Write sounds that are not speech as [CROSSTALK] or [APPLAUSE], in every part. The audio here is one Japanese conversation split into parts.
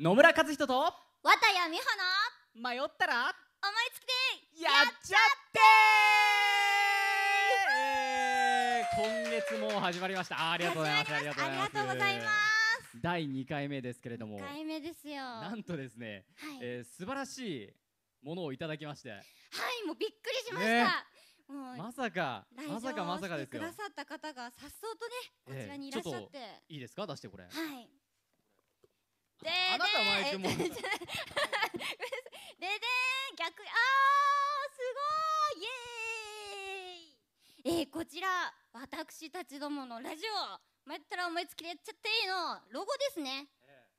野村和人と綿谷美穂の迷ったら思いつきでやっちゃって、今月も始まりましたありがとうございますありがとうございます第2回目ですけれども2回目ですよなんとですね、はい、えー、素晴らしいものをいただきましてはいもうびっくりしました、ね、まさかまさかまさかですよくださった方がさっそうとねこちらにいらっしゃって、えー、いいですか出してこれはいいも [LAUGHS] ん。でで逆ああすごいイエーイ。えー、こちら私たちどものラジオまったら思いつきでやっちゃっていいのロゴですね。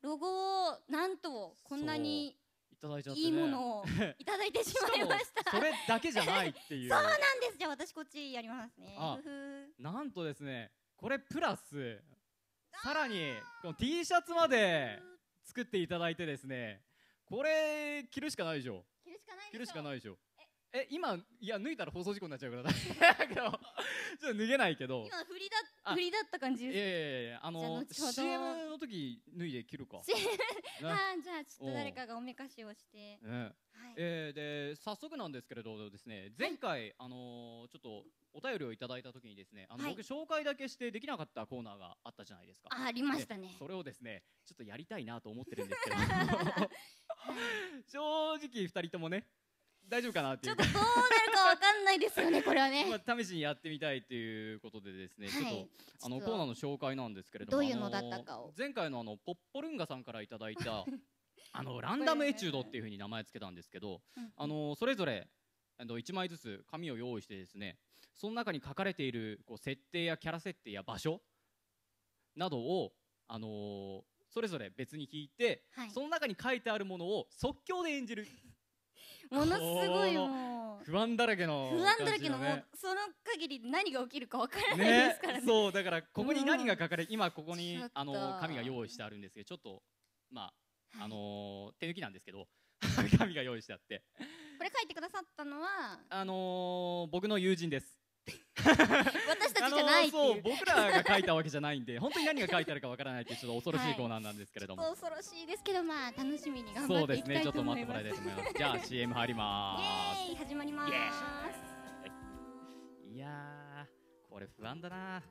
ロゴをなんとこんなにいいものを [LAUGHS] いただいてしまいましたそれだけじゃないっていうそうなんですじゃあ私こっちやりますねなんとですねこれプラスさらにこの T シャツまで作っていただいてですねこれ着るしかないでしょ着るしかない着るしかないでしょえ今いや脱いだら放送事故になっちゃうからだ [LAUGHS] けどちょっと脱げないけど今振りだ振りだった感じいやいやいやあの CM の時脱いで切るか [LAUGHS] あじゃあちょっと誰かがおめかしをして、[LAUGHS] ねはい、えー、で早速なんですけれどですね前回、はい、あのちょっとお便りをいただいた時にですねあの、はい、僕紹介だけしてできなかったコーナーがあったじゃないですかありましたねそれをですねちょっとやりたいなと思ってるんですけど [LAUGHS] 正直2人ともね大丈夫かなっていうちょっとどうなるかわかんないですよねこれはね、[LAUGHS] まあ、試しにやってみたいということでですね、はい、ちょっとあのコーナーの紹介なんですけれどもどういうのだったかを前回のあのポッポルンガさんからいただいた [LAUGHS] あのランダムエチュードっていうふうに名前つけたんですけど、あのそれぞれ1枚ずつ紙を用意してですねその中に書かれているこう設定やキャラ設定や場所などを、あのそれぞれ別に聞いて、はい、その中に書いてあるものを即興で演じるものすごいもう不安だらけの、ね、不安だらけのもうその限り何が起きるかわからないですからね、ね、そうだからここに何が書かれ、うん、今ここにあの紙が用意してあるんですけどちょっとまああのー、手抜きなんですけど紙 [LAUGHS] が用意してあってこれ書いてくださったのはあのー、僕の友人です私 [LAUGHS] ないっていう僕らが書いたわけじゃないんで本当に何が書いてあるかわからないっていうちょっと恐ろしいコーナーなんですけれども、はい、恐ろしいですけどまあ楽しみに頑張っていきたいと思います、ね、[LAUGHS] じゃあ CM 入りますイエーイ始まります、はい、いやこれ不安だな